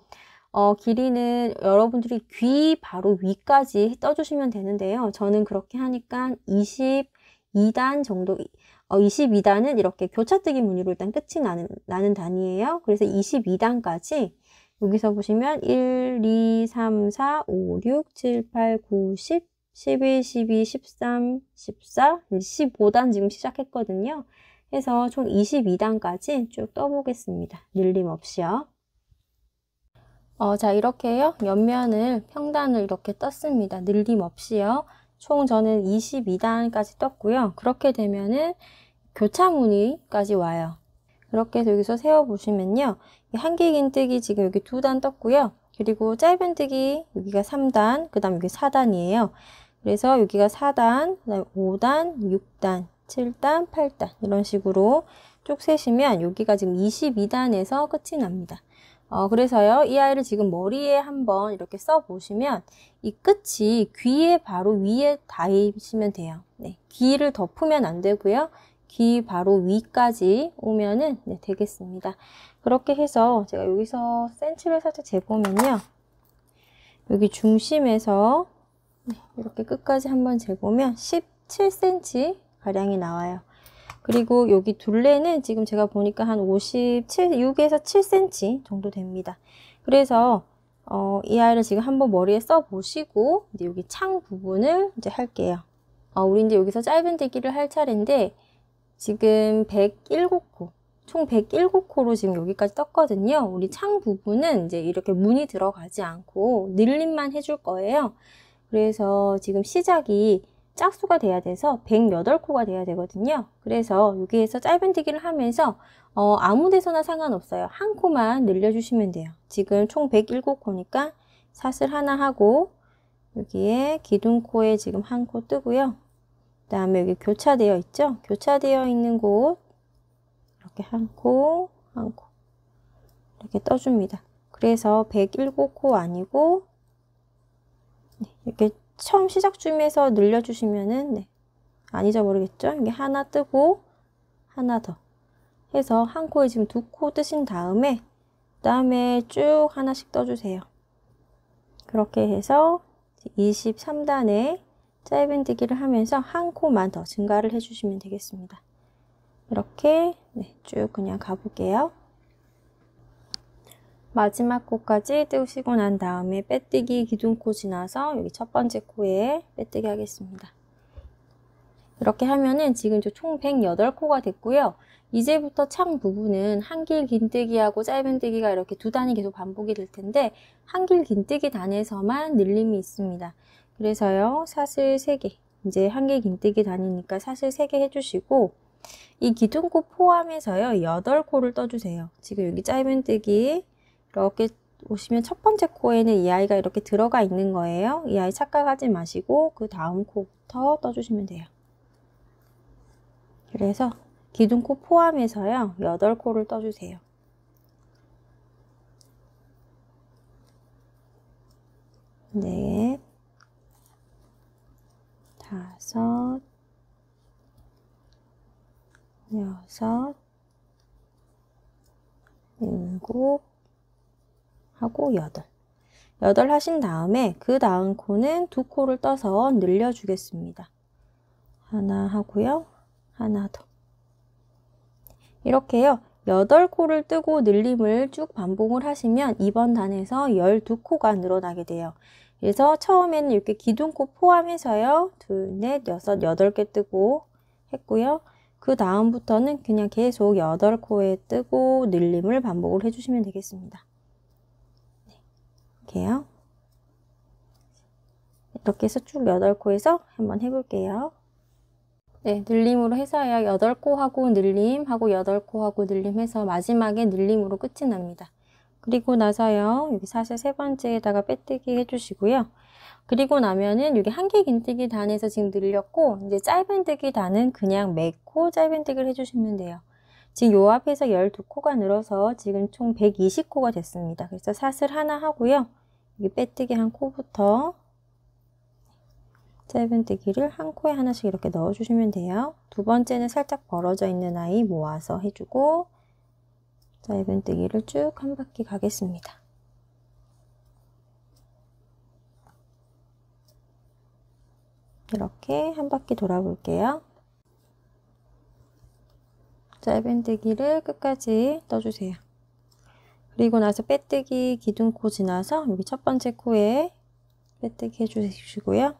어, 길이는 여러분들이 귀 바로 위까지 떠주시면 되는데요. 저는 그렇게 하니까 22단 정도, 어, 22단은 이렇게 교차뜨기 무늬로 일단 끝이 나는, 나는 단위예요. 그래서 22단까지 여기서 보시면 1, 2, 3, 4, 5, 6, 7, 8, 9, 10, 11, 12, 13, 14, 15단 지금 시작했거든요. 해서 총 22단까지 쭉 떠보겠습니다. 늘림 없이요. 어, 자 이렇게요. 옆면을 평단을 이렇게 떴습니다. 늘림 없이요. 총 저는 22단까지 떴고요. 그렇게 되면은 교차 무늬까지 와요. 그렇게 해서 여기서 세워보시면요 한길 긴뜨기 지금 여기 두 단 떴고요. 그리고 짧은 뜨기 여기가 3단, 그 다음 여기 4단이에요. 그래서 여기가 4단, 5단, 6단, 7단, 8단 이런 식으로 쭉 세시면 여기가 지금 22단에서 끝이 납니다. 어, 그래서요, 이 아이를 지금 머리에 한번 이렇게 써보시면 이 끝이 귀에 바로 위에 닿으시면 돼요. 네, 귀를 덮으면 안 되고요. 귀 바로 위까지 오면은 네, 되겠습니다. 그렇게 해서 제가 여기서 센치를 살짝 재보면요. 여기 중심에서 네, 이렇게 끝까지 한번 재보면 17cm 가량이 나와요. 그리고 여기 둘레는 지금 제가 보니까 한 57, 6에서 7cm 정도 됩니다. 그래서 어, 이 아이를 지금 한번 머리에 써보시고 이제 여기 창 부분을 이제 할게요. 어, 우리 이제 여기서 짧은 대기를 할 차례인데 지금 107코, 총 107코로 지금 여기까지 떴거든요. 우리 창 부분은 이제 이렇게 문이 들어가지 않고 늘림만 해줄 거예요. 그래서 지금 시작이 짝수가 돼야 돼서 108코가 돼야 되거든요. 그래서 여기에서 짧은뛰기를 하면서 어, 아무 데서나 상관없어요. 한 코만 늘려주시면 돼요. 지금 총 107코니까 사슬 하나 하고 여기에 기둥코에 지금 한 코 뜨고요. 그 다음에 여기 교차되어 있죠? 교차되어 있는 곳 이렇게 한 코, 한 코 이렇게 떠줍니다. 그래서 107코 아니고 이렇게 처음 시작쯤에서 늘려주시면은 네, 안잊어모르겠죠 이게 하나 뜨고 하나 더 해서 한 코에 지금 두 코 뜨신 다음에 그다음에 쭉 하나씩 떠주세요. 그렇게 해서 23단에 짧은뜨기를 하면서 한 코만 더 증가를 해주시면 되겠습니다. 이렇게 네, 쭉 그냥 가볼게요. 마지막 코까지 떼우시고 난 다음에 빼뜨기 기둥 코 지나서 여기 첫 번째 코에 빼뜨기 하겠습니다. 이렇게 하면은 지금 총 108코가 됐고요. 이제부터 창 부분은 한길 긴뜨기하고 짧은뜨기가 이렇게 두 단이 계속 반복이 될 텐데 한길 긴뜨기 단에서만 늘림이 있습니다. 그래서요. 사슬 3개 이제 한길 긴뜨기 단이니까 사슬 3개 해주시고 이 기둥코 포함해서요. 8코를 떠주세요. 지금 여기 짧은뜨기 이렇게 오시면 첫 번째 코에는 이 아이가 이렇게 들어가 있는 거예요. 이 아이 착각하지 마시고 그 다음 코부터 떠주시면 돼요. 그래서 기둥 코 포함해서요. 8코를 떠주세요. 네. 다섯, 여섯, 일곱, 하고 여덟. 여덟 하신 다음에 그 다음 코는 두 코를 떠서 늘려주겠습니다. 하나 하고요. 하나 더. 이렇게요. 8코를 뜨고 늘림을 쭉 반복을 하시면 이번 단에서 12코가 늘어나게 돼요. 그래서 처음에는 이렇게 기둥코 포함해서요. 둘, 넷, 여섯, 여덟 개 뜨고 했고요. 그 다음부터는 그냥 계속 8코에 뜨고 늘림을 반복을 해주시면 되겠습니다. 볼게요 이렇게 해서 쭉 8코에서 한번 해볼게요. 네, 늘림으로 해서요. 8코하고 늘림하고 8코하고 늘림 해서 마지막에 늘림으로 끝이 납니다. 그리고 나서요. 여기 사실 세 번째에다가 빼뜨기 해주시고요. 그리고 나면은 여기 한개 긴뜨기 단에서 지금 늘렸고 이제 짧은 뜨기 단은 그냥 매코 짧은 뜨기를 해주시면 돼요. 지금 요 앞에서 12코가 늘어서 지금 총 120코가 됐습니다. 그래서 사슬 하나 하고요. 여기 빼뜨기 한 코부터 짧은뜨기를 한 코에 하나씩 이렇게 넣어주시면 돼요. 두 번째는 살짝 벌어져 있는 아이 모아서 해주고 짧은뜨기를 쭉 한 바퀴 가겠습니다. 이렇게 한 바퀴 돌아볼게요. 짧은뜨기를 끝까지 떠주세요. 그리고 나서 빼뜨기 기둥 코 지나서 여기 첫 번째 코에 빼뜨기 해주시고요.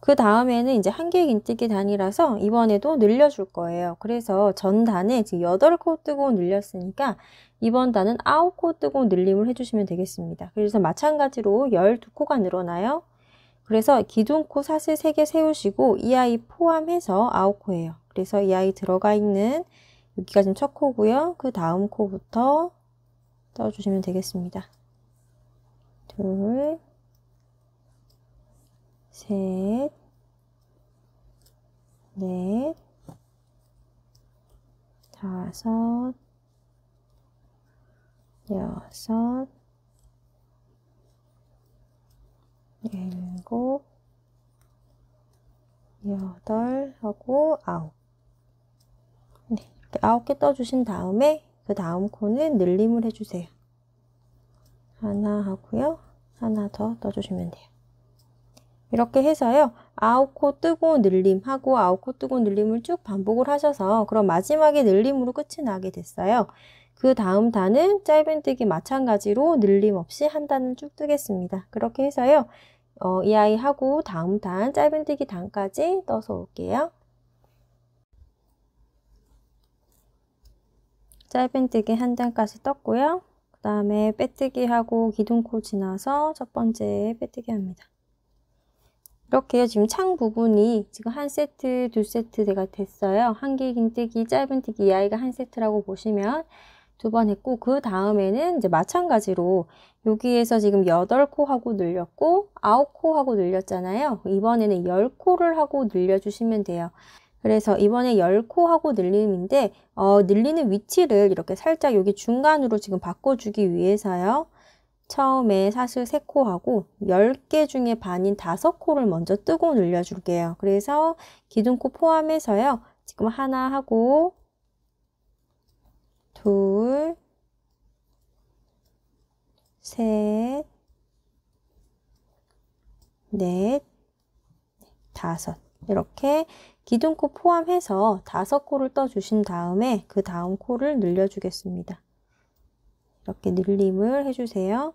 그 다음에는 이제 한 개의 인뜨기 단이라서 이번에도 늘려줄 거예요. 그래서 전 단에 지금 8코 뜨고 늘렸으니까 이번 단은 9코 뜨고 늘림을 해주시면 되겠습니다. 그래서 마찬가지로 12코가 늘어나요. 그래서 기둥코 사슬 3개 세우시고 이 아이 포함해서 9코예요. 그래서 이 아이 들어가 있는 여기가 지금 첫 코고요. 그 다음 코부터 떠주시면 되겠습니다. 둘, 셋, 넷, 다섯, 여섯, 일곱, 여덟 하고 아홉. 네, 이렇게 아홉 개 떠주신 다음에 그 다음 코는 늘림을 해주세요. 하나 하고요. 하나 더 떠주시면 돼요. 이렇게 해서요. 아홉 코 뜨고 늘림하고 아홉 코 뜨고 늘림을 쭉 반복을 하셔서 그럼 마지막에 늘림으로 끝이 나게 됐어요. 그 다음 단은 짧은뜨기 마찬가지로 늘림 없이 한 단을 쭉 뜨겠습니다. 그렇게 해서요. 어, 이 아이 하고 다음 단 짧은뜨기 단까지 떠서 올게요. 짧은뜨기 한 단까지 떴고요. 그 다음에 빼뜨기하고 기둥코 지나서 첫 번째 빼뜨기 합니다. 이렇게요. 지금 창 부분이 지금 한 세트, 두 세트가 됐어요. 한길 긴뜨기, 짧은뜨기 이 아이가 한 세트라고 보시면 두 번 했고 그 다음에는 이제 마찬가지로 여기에서 지금 8코 하고 늘렸고 9코 하고 늘렸잖아요. 이번에는 10코를 하고 늘려주시면 돼요. 그래서 이번에 열코하고 늘림인데 어, 늘리는 위치를 이렇게 살짝 여기 중간으로 지금 바꿔주기 위해서요. 처음에 사슬 3코하고 10개 중에 반인 5코를 먼저 뜨고 늘려줄게요. 그래서 기둥코 포함해서요. 지금 하나 하고 둘, 셋, 넷, 다섯 이렇게 기둥 코 포함해서 다섯 코를 떠주신 다음에 그 다음 코를 늘려주겠습니다. 이렇게 늘림을 해주세요.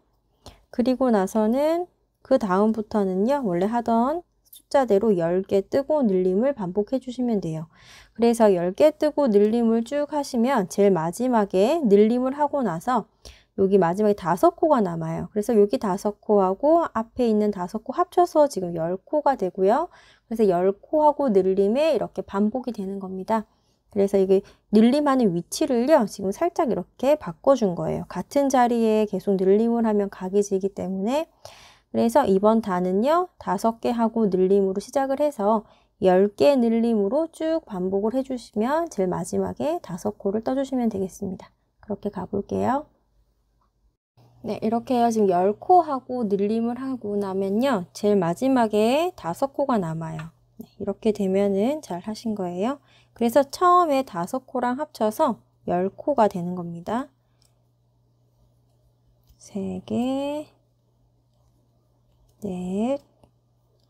그리고 나서는 그 다음부터는요. 원래 하던 숫자대로 10개 뜨고 늘림을 반복해 주시면 돼요. 그래서 10개 뜨고 늘림을 쭉 하시면 제일 마지막에 늘림을 하고 나서 여기 마지막에 다섯 코가 남아요. 그래서 여기 다섯 코하고 앞에 있는 다섯 코 합쳐서 지금 1 0 코가 되고요. 그래서 열코하고 늘림에 이렇게 반복이 되는 겁니다. 그래서 이게 늘림하는 위치를요, 지금 살짝 이렇게 바꿔준 거예요. 같은 자리에 계속 늘림을 하면 각이 지기 때문에. 그래서 이번 단은요, 다섯 개 하고 늘림으로 시작을 해서 10개 늘림으로 쭉 반복을 해주시면 제일 마지막에 다섯 코를 떠주시면 되겠습니다. 그렇게 가볼게요. 네, 이렇게 해요. 지금 10코 하고 늘림을 하고 나면요. 제일 마지막에 5코가 남아요. 네, 이렇게 되면은 잘 하신 거예요. 그래서 처음에 5코랑 합쳐서 10코가 되는 겁니다. 3개, 넷,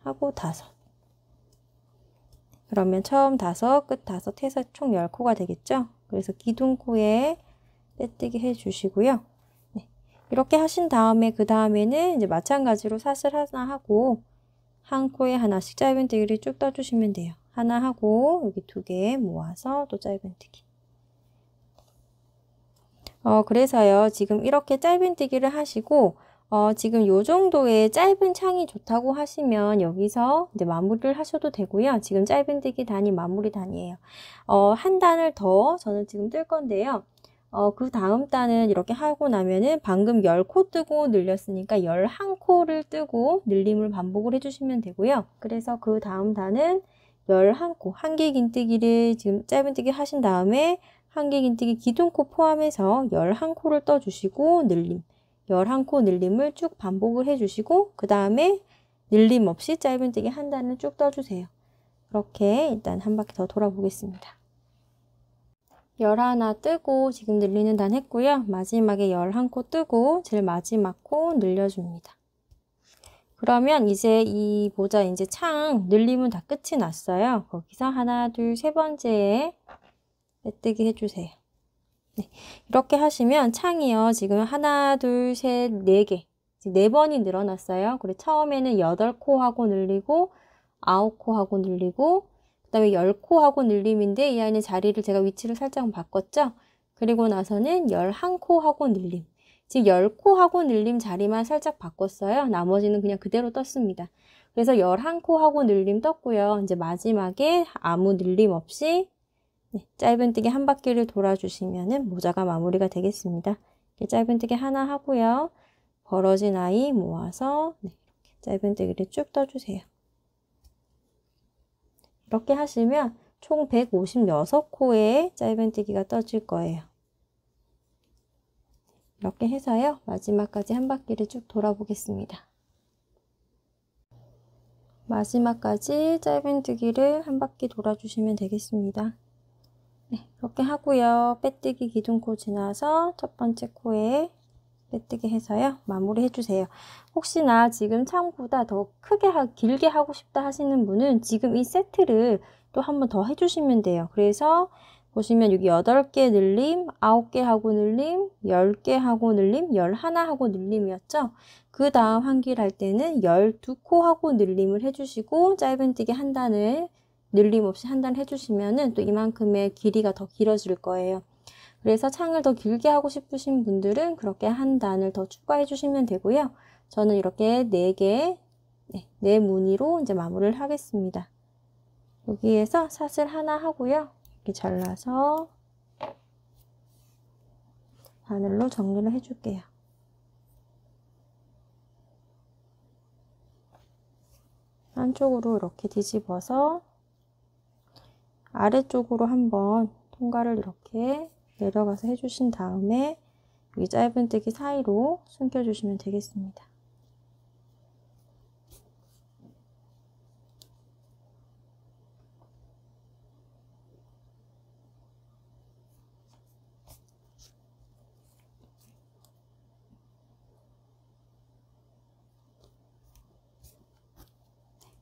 하고 다섯. 그러면 처음 다섯, 끝 다섯 해서 총 10코가 되겠죠? 그래서 기둥코에 빼뜨기 해주시고요. 이렇게 하신 다음에 그 다음에는 이제 마찬가지로 사슬 하나 하고 한 코에 하나씩 짧은뜨기를 쭉 떠주시면 돼요. 하나 하고 여기 두 개 모아서 또 짧은뜨기 어 그래서요 지금 이렇게 짧은뜨기를 하시고 어 지금 요 정도의 짧은 창이 좋다고 하시면 여기서 이제 마무리를 하셔도 되고요 지금 짧은뜨기 단이 마무리 단이에요 어한 단을 더 저는 지금 뜰 건데요 어, 그 다음 단은 이렇게 하고 나면은 방금 1 0코 뜨고 늘렸으니까 1 1 코를 뜨고 늘림을 반복을 해주시면 되고요. 그래서 그 다음 단은 1 1 코, 한개 긴뜨기를 지금 짧은뜨기 하신 다음에 한개 긴뜨기 기둥코 포함해서 1 1 코를 떠주시고 늘림, 1 1코 늘림을 쭉 반복을 해주시고 그 다음에 늘림 없이 짧은뜨기 한 단을 쭉 떠주세요. 이렇게 일단 한 바퀴 더 돌아보겠습니다. 11 뜨고 지금 늘리는 단 했고요. 마지막에 1 1코 뜨고 제일 마지막 코 늘려줍니다. 그러면 이제 이 모자 이제 창 늘림은 다 끝이 났어요. 거기서 하나 둘 세 번째에 빼뜨기 해주세요. 네, 이렇게 하시면 창이요. 지금 하나 둘셋네 개. 네 번이 늘어났어요. 그리고 처음에는 8코 하고 늘리고 9코 하고 늘리고 그다음에 1 0코하고 늘림인데 이 아이는 자리를 제가 위치를 살짝 바꿨죠. 그리고 나서는 1 1코하고 늘림. 지금 1 0코하고 늘림 자리만 살짝 바꿨어요. 나머지는 그냥 그대로 떴습니다. 그래서 1 1코하고 늘림 떴고요. 이제 마지막에 아무 늘림 없이 네, 짧은뜨기 한 바퀴를 돌아주시면 모자가 마무리가 되겠습니다. 짧은뜨기 하나 하고요. 벌어진 아이 모아서 네, 짧은뜨기를 쭉 떠주세요. 이렇게 하시면 총 156코의 짧은뜨기가 떠질 거예요. 이렇게 해서요. 마지막까지 한 바퀴를 쭉 돌아보겠습니다. 마지막까지 짧은뜨기를 한 바퀴 돌아주시면 되겠습니다. 네, 이렇게 하고요. 빼뜨기 기둥코 지나서 첫 번째 코에 빼뜨기 해서요. 마무리 해주세요. 혹시나 지금 창보다 더 크게 하, 길게 하고 싶다 하시는 분은 지금 이 세트를 또 한 번 더 해주시면 돼요. 그래서 보시면 여기 8개 늘림, 9개 하고 늘림, 10개 하고 늘림, 11 하고 늘림이었죠? 그 다음 환기를 할 때는 12코 하고 늘림을 해주시고 짧은뜨기 한 단을 늘림 없이 한 단 해주시면 은또 이만큼의 길이가 더 길어질 거예요. 그래서 창을 더 길게 하고 싶으신 분들은 그렇게 한 단을 더 추가해 주시면 되고요. 저는 이렇게 4개, 네, 4무늬로 이제 마무리를 하겠습니다. 여기에서 사슬 하나 하고요. 이렇게 잘라서 바늘로 정리를 해줄게요. 한쪽으로 이렇게 뒤집어서 아래쪽으로 한번 통과를 이렇게 내려가서 해주신 다음에 여기 짧은뜨기 사이로 숨겨주시면 되겠습니다.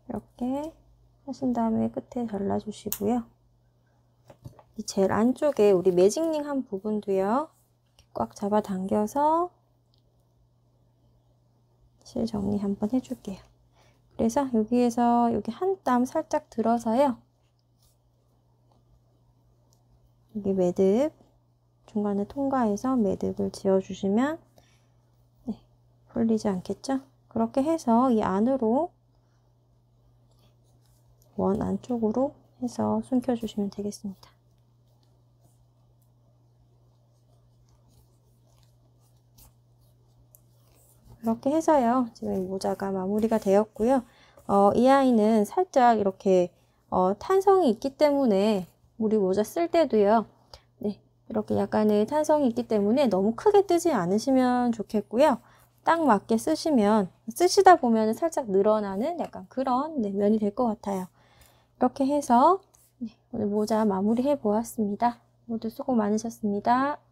이렇게 하신 다음에 끝에 잘라주시고요. 이젤 안쪽에 우리 매직링 한 부분도요. 꽉 잡아당겨서 실 정리 한번 해줄게요. 그래서 여기에서 여기 한 땀 살짝 들어서요. 여기 매듭 중간에 통과해서 매듭을 지어주시면 네, 풀리지 않겠죠? 그렇게 해서 이 안으로 원 안쪽으로 해서 숨겨주시면 되겠습니다. 이렇게 해서요. 지금 이 모자가 마무리가 되었고요. 어, 이 아이는 살짝 이렇게 어, 탄성이 있기 때문에 우리 모자 쓸 때도요. 네, 이렇게 약간의 탄성이 있기 때문에 너무 크게 뜨지 않으시면 좋겠고요. 딱 맞게 쓰시면 쓰시다 보면 살짝 늘어나는 약간 그런 네, 면이 될 것 같아요. 이렇게 해서 네, 오늘 모자 마무리해 보았습니다. 모두 수고 많으셨습니다.